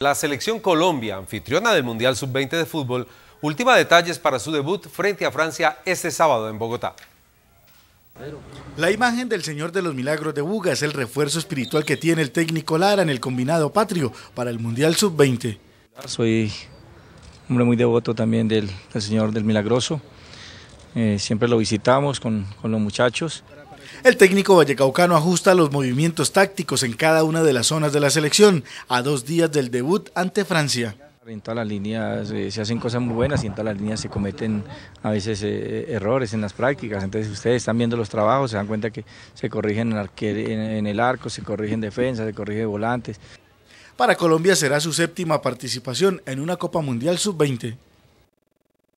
La selección Colombia, anfitriona del Mundial Sub-20 de fútbol, última detalles para su debut frente a Francia este sábado en Bogotá. La imagen del Señor de los Milagros de Buga es el refuerzo espiritual que tiene el técnico Lara en el combinado patrio para el Mundial Sub-20. Soy hombre muy devoto también del, Señor del Milagroso. Eh, siempre lo visitamos con los muchachos. El técnico vallecaucano ajusta los movimientos tácticos en cada una de las zonas de la selección a dos días del debut ante Francia. En todas las líneas eh, se hacen cosas muy buenas y en todas las líneas se cometen a veces eh, errores en las prácticas. Entonces, ustedes están viendo los trabajos, se dan cuenta que se corrigen en, el arco, se corrigen defensa, se corrigen volantes. Para Colombia será su séptima participación en una Copa Mundial Sub-20.